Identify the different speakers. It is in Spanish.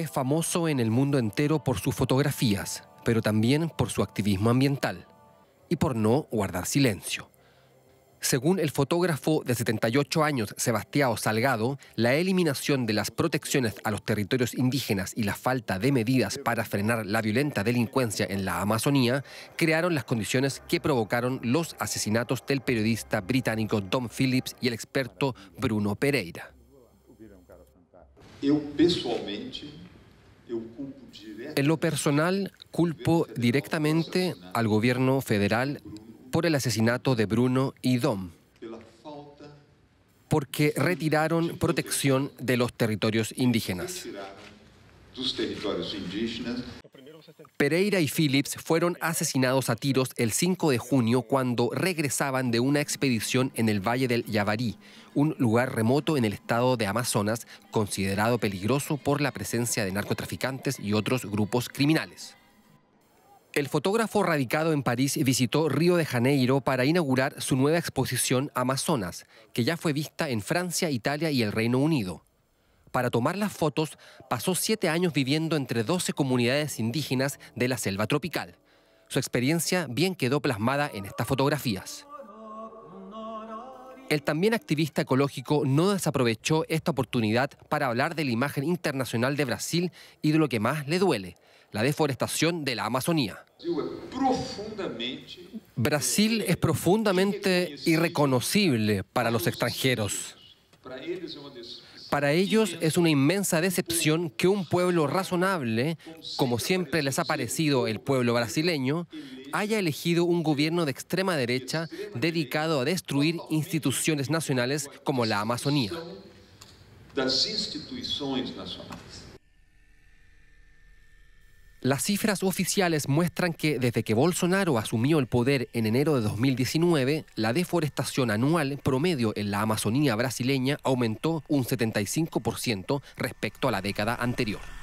Speaker 1: es famoso en el mundo entero por sus fotografías, pero también por su activismo ambiental y por no guardar silencio. Según el fotógrafo de 78 años Sebastián Salgado, la eliminación de las protecciones a los territorios indígenas y la falta de medidas para frenar la violenta delincuencia en la Amazonía crearon las condiciones que provocaron los asesinatos del periodista británico Don Phillips y el experto Bruno Pereira. personalmente en lo personal, culpo directamente al gobierno federal por el asesinato de Bruno y Dom, porque retiraron protección de los territorios indígenas. Pereira y Phillips fueron asesinados a tiros el 5 de junio cuando regresaban de una expedición en el Valle del Yavarí, un lugar remoto en el estado de Amazonas considerado peligroso por la presencia de narcotraficantes y otros grupos criminales. El fotógrafo radicado en París visitó Río de Janeiro para inaugurar su nueva exposición Amazonas, que ya fue vista en Francia, Italia y el Reino Unido para tomar las fotos, pasó siete años viviendo entre 12 comunidades indígenas de la selva tropical. Su experiencia bien quedó plasmada en estas fotografías. El también activista ecológico no desaprovechó esta oportunidad para hablar de la imagen internacional de Brasil y de lo que más le duele, la deforestación de la Amazonía. Brasil es profundamente irreconocible para los extranjeros. Para ellos es una inmensa decepción que un pueblo razonable, como siempre les ha parecido el pueblo brasileño, haya elegido un gobierno de extrema derecha dedicado a destruir instituciones nacionales como la Amazonía. Las cifras oficiales muestran que desde que Bolsonaro asumió el poder en enero de 2019, la deforestación anual promedio en la Amazonía brasileña aumentó un 75% respecto a la década anterior.